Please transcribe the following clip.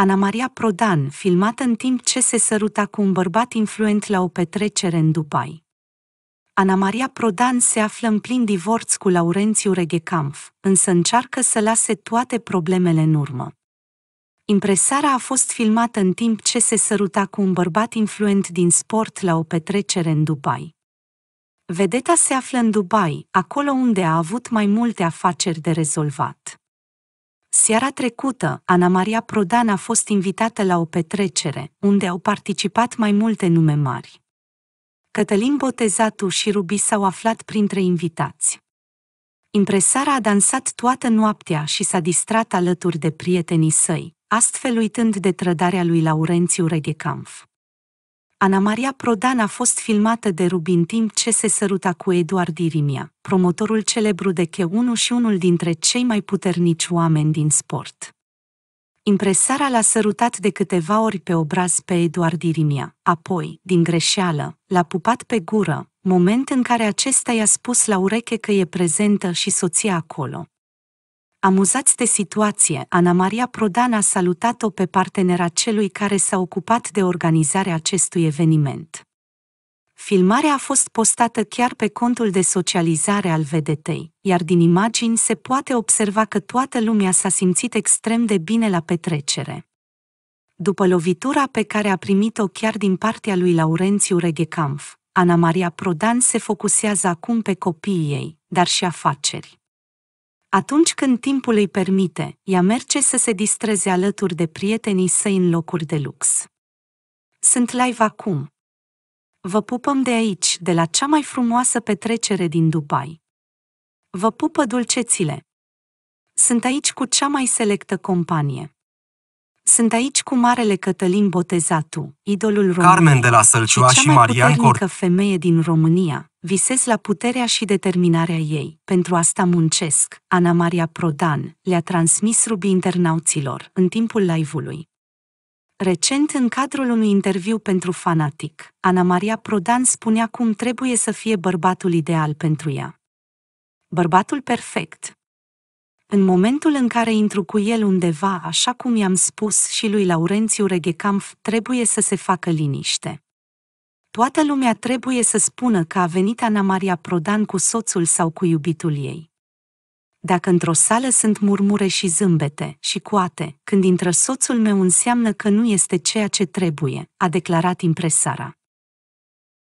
Ana Maria Prodan, filmată în timp ce se săruta cu un bărbat influent la o petrecere în Dubai. Ana Maria Prodan se află în plin divorț cu Laurențiu Reghecamp, însă încearcă să lase toate problemele în urmă. Impresara a fost filmată în timp ce se săruta cu un bărbat influent din sport la o petrecere în Dubai. Vedeta se află în Dubai, acolo unde a avut mai multe afaceri de rezolvat. Seara trecută, Ana Maria Prodan a fost invitată la o petrecere, unde au participat mai multe nume mari. Cătălin Botezatu și Rubi s-au aflat printre invitați. Impresara a dansat toată noaptea și s-a distrat alături de prietenii săi, astfel uitând de trădarea lui Laurențiu Reghecamf. Ana Maria Prodan a fost filmată de Rubin în timp ce se săruta cu Eduard Irimia, promotorul celebru de che 1 și unul dintre cei mai puternici oameni din sport. Impresara l-a sărutat de câteva ori pe obraz pe Eduard Irimia, apoi, din greșeală, l-a pupat pe gură, moment în care acesta i-a spus la ureche că e prezentă și soția acolo, Amuzați de situație, Ana Maria Prodan a salutat-o pe partenera celui care s-a ocupat de organizarea acestui eveniment. Filmarea a fost postată chiar pe contul de socializare al vedetei, iar din imagini se poate observa că toată lumea s-a simțit extrem de bine la petrecere. După lovitura pe care a primit-o chiar din partea lui Laurențiu Reghecamf, Ana Maria Prodan se focusează acum pe copiii ei, dar și afaceri atunci când timpul îi permite, ea merge să se distreze alături de prietenii săi în locuri de lux. Sunt live acum. Vă pupăm de aici, de la cea mai frumoasă petrecere din Dubai. Vă pupă dulcețile. Sunt aici cu cea mai selectă companie. Sunt aici cu marele Cătălin Botezatu, idolul român. Carmen de la Sălcioa și, și Marian Cor... femeie din România, Visez la puterea și determinarea ei. Pentru asta muncesc. Ana Maria Prodan le-a transmis rubi internauților în timpul live-ului. Recent, în cadrul unui interviu pentru Fanatic, Ana Maria Prodan spunea cum trebuie să fie bărbatul ideal pentru ea. Bărbatul perfect. În momentul în care intru cu el undeva, așa cum i-am spus și lui Laurențiu Reghecamp, trebuie să se facă liniște. Toată lumea trebuie să spună că a venit Ana Maria Prodan cu soțul sau cu iubitul ei. Dacă într-o sală sunt murmure și zâmbete și coate, când intră soțul meu înseamnă că nu este ceea ce trebuie, a declarat impresara.